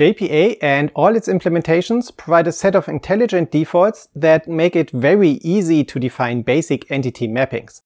JPA and all its implementations provide a set of intelligent defaults that make it very easy to define basic entity mappings.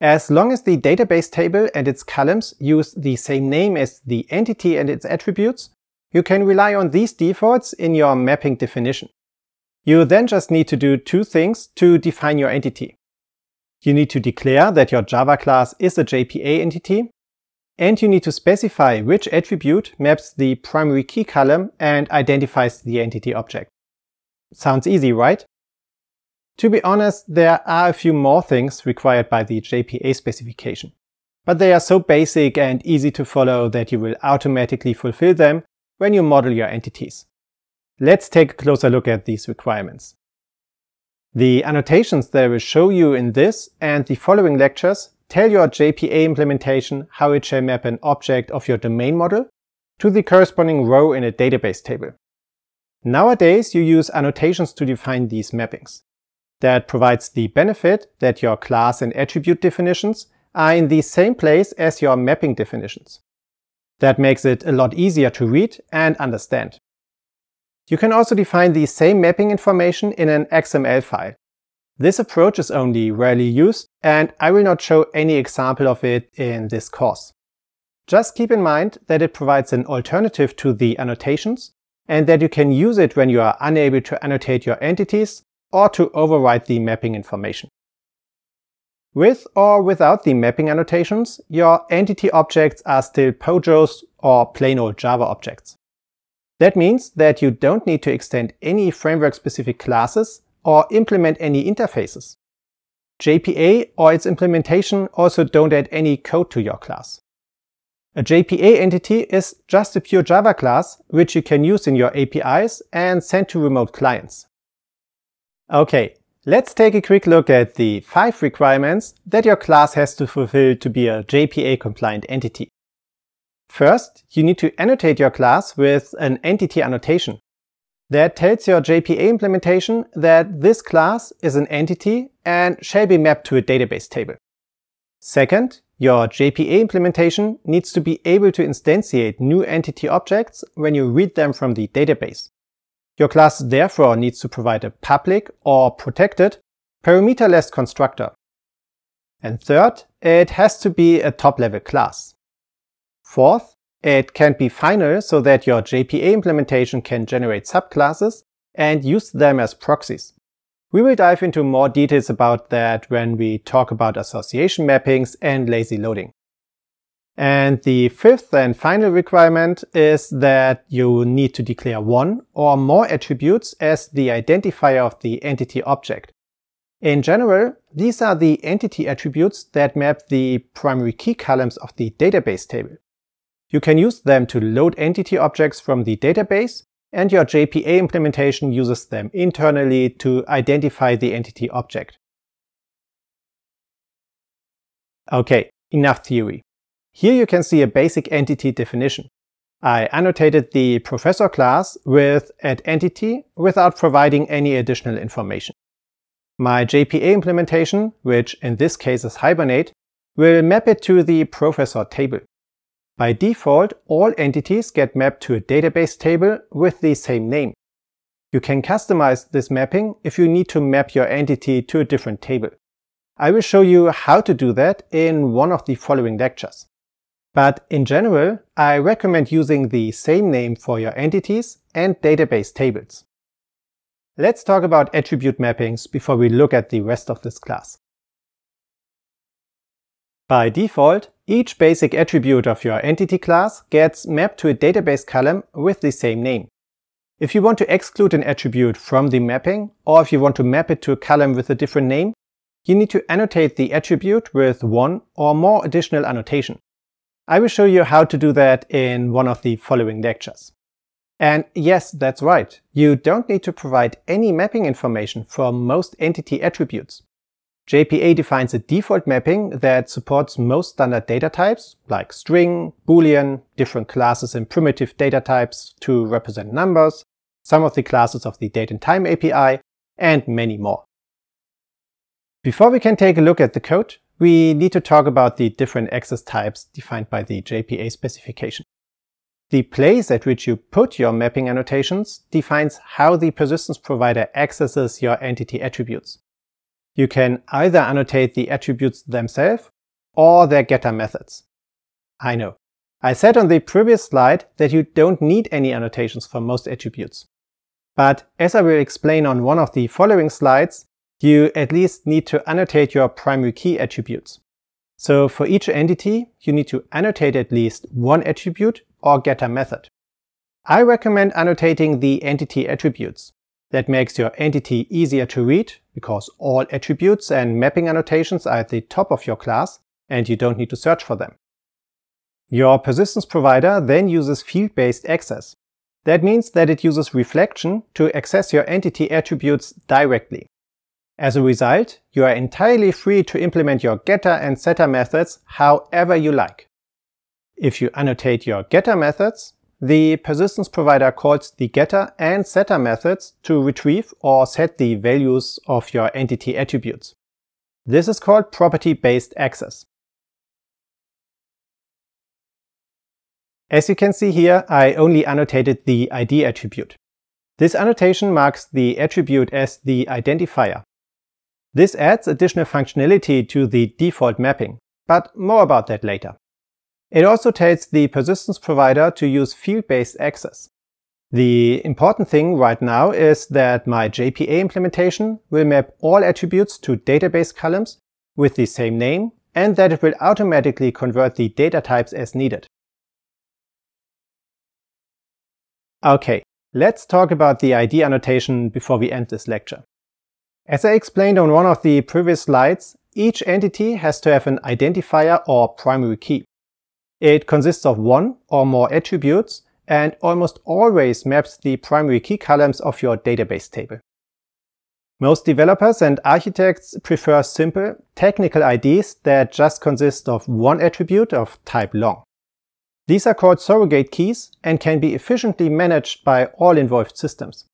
As long as the database table and its columns use the same name as the entity and its attributes, you can rely on these defaults in your mapping definition. You then just need to do two things to define your entity. You need to declare that your Java class is a JPA entity, and you need to specify which attribute maps the primary key column and identifies the entity object. Sounds easy, right? To be honest, there are a few more things required by the JPA specification. But they are so basic and easy to follow that you will automatically fulfill them when you model your entities. Let's take a closer look at these requirements. The annotations that I will show you in this and the following lectures tell your JPA implementation how it shall map an object of your domain model to the corresponding row in a database table. Nowadays, you use annotations to define these mappings. That provides the benefit that your class and attribute definitions are in the same place as your mapping definitions. That makes it a lot easier to read and understand. You can also define the same mapping information in an XML file this approach is only rarely used and I will not show any example of it in this course. Just keep in mind that it provides an alternative to the annotations and that you can use it when you are unable to annotate your entities or to override the mapping information. With or without the mapping annotations, your entity objects are still POJOs or plain old Java objects. That means that you don't need to extend any framework-specific classes or implement any interfaces. JPA or its implementation also don't add any code to your class. A JPA entity is just a pure Java class, which you can use in your APIs and send to remote clients. Okay, let's take a quick look at the five requirements that your class has to fulfill to be a JPA compliant entity. First, you need to annotate your class with an entity annotation. That tells your JPA implementation that this class is an entity and shall be mapped to a database table. Second, your JPA implementation needs to be able to instantiate new entity objects when you read them from the database. Your class therefore needs to provide a public or protected parameterless constructor. And third, it has to be a top-level class. Fourth, it can be finer so that your JPA implementation can generate subclasses and use them as proxies. We will dive into more details about that when we talk about association mappings and lazy loading. And the fifth and final requirement is that you need to declare one or more attributes as the identifier of the entity object. In general, these are the entity attributes that map the primary key columns of the database table. You can use them to load entity objects from the database, and your JPA implementation uses them internally to identify the entity object. Okay, enough theory. Here you can see a basic entity definition. I annotated the professor class with entity without providing any additional information. My JPA implementation, which in this case is Hibernate, will map it to the professor table. By default, all entities get mapped to a database table with the same name. You can customize this mapping if you need to map your entity to a different table. I will show you how to do that in one of the following lectures. But in general, I recommend using the same name for your entities and database tables. Let's talk about attribute mappings before we look at the rest of this class. By default, each basic attribute of your entity class gets mapped to a database column with the same name. If you want to exclude an attribute from the mapping, or if you want to map it to a column with a different name, you need to annotate the attribute with one or more additional annotation. I will show you how to do that in one of the following lectures. And yes, that's right, you don't need to provide any mapping information for most entity attributes. JPA defines a default mapping that supports most standard data types, like string, boolean, different classes and primitive data types to represent numbers, some of the classes of the date and time API, and many more. Before we can take a look at the code, we need to talk about the different access types defined by the JPA specification. The place at which you put your mapping annotations defines how the persistence provider accesses your entity attributes. You can either annotate the attributes themselves or their getter methods. I know. I said on the previous slide that you don't need any annotations for most attributes. But as I will explain on one of the following slides, you at least need to annotate your primary key attributes. So for each entity, you need to annotate at least one attribute or getter method. I recommend annotating the entity attributes. That makes your entity easier to read because all attributes and mapping annotations are at the top of your class and you don't need to search for them. Your persistence provider then uses field-based access. That means that it uses reflection to access your entity attributes directly. As a result, you are entirely free to implement your getter and setter methods however you like. If you annotate your getter methods, the persistence provider calls the getter and setter methods to retrieve or set the values of your entity attributes. This is called property-based access. As you can see here, I only annotated the ID attribute. This annotation marks the attribute as the identifier. This adds additional functionality to the default mapping, but more about that later. It also tells the persistence provider to use field-based access. The important thing right now is that my JPA implementation will map all attributes to database columns with the same name and that it will automatically convert the data types as needed. Okay, let's talk about the ID annotation before we end this lecture. As I explained on one of the previous slides, each entity has to have an identifier or primary key. It consists of one or more attributes and almost always maps the primary key columns of your database table. Most developers and architects prefer simple, technical IDs that just consist of one attribute of type long. These are called surrogate keys and can be efficiently managed by all involved systems.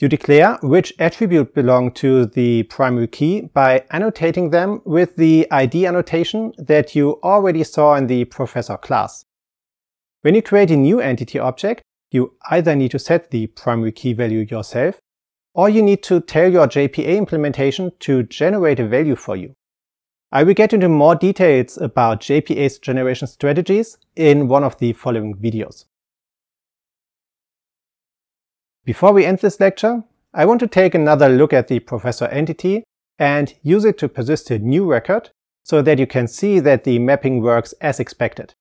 You declare which attribute belong to the primary key by annotating them with the ID annotation that you already saw in the professor class. When you create a new entity object, you either need to set the primary key value yourself, or you need to tell your JPA implementation to generate a value for you. I will get into more details about JPA's generation strategies in one of the following videos. Before we end this lecture, I want to take another look at the professor entity and use it to persist a new record so that you can see that the mapping works as expected.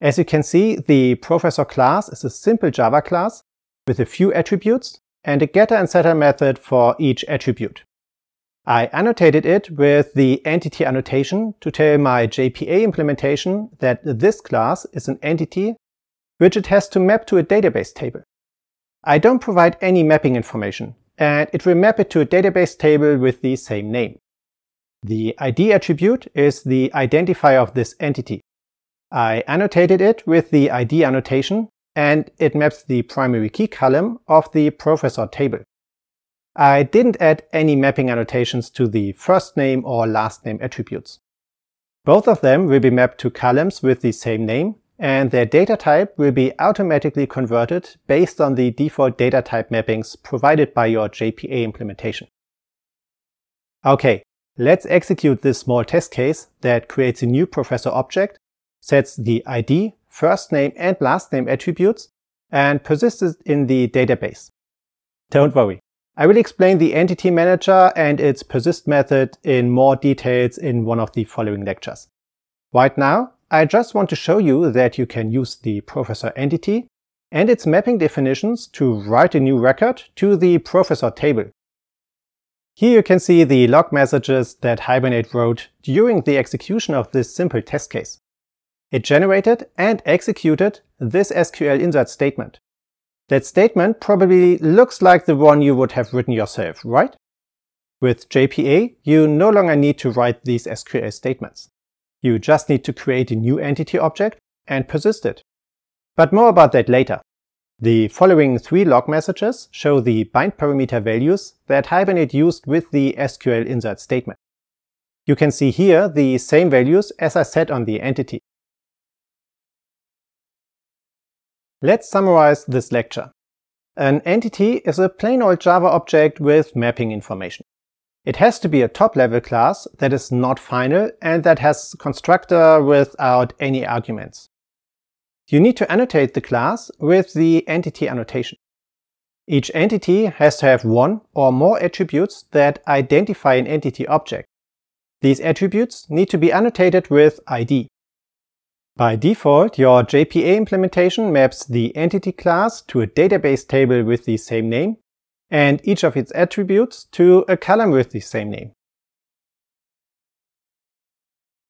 As you can see, the professor class is a simple Java class with a few attributes and a getter and setter method for each attribute. I annotated it with the entity annotation to tell my JPA implementation that this class is an entity which it has to map to a database table. I don't provide any mapping information, and it will map it to a database table with the same name. The ID attribute is the identifier of this entity. I annotated it with the ID annotation, and it maps the primary key column of the professor table. I didn't add any mapping annotations to the first name or last name attributes. Both of them will be mapped to columns with the same name, and their data type will be automatically converted based on the default data type mappings provided by your JPA implementation. Okay, let's execute this small test case that creates a new professor object, sets the ID, first name and last name attributes, and persists it in the database. Don't worry, I will explain the entity manager and its persist method in more details in one of the following lectures. Right now, I just want to show you that you can use the professor entity and its mapping definitions to write a new record to the professor table. Here you can see the log messages that Hibernate wrote during the execution of this simple test case. It generated and executed this SQL insert statement. That statement probably looks like the one you would have written yourself, right? With JPA, you no longer need to write these SQL statements. You just need to create a new entity object and persist it. But more about that later. The following three log messages show the bind parameter values that Hibernate used with the SQL insert statement. You can see here the same values as I set on the entity. Let's summarize this lecture. An entity is a plain old Java object with mapping information. It has to be a top-level class that is not final and that has constructor without any arguments. You need to annotate the class with the entity annotation. Each entity has to have one or more attributes that identify an entity object. These attributes need to be annotated with ID. By default, your JPA implementation maps the entity class to a database table with the same name and each of its attributes to a column with the same name.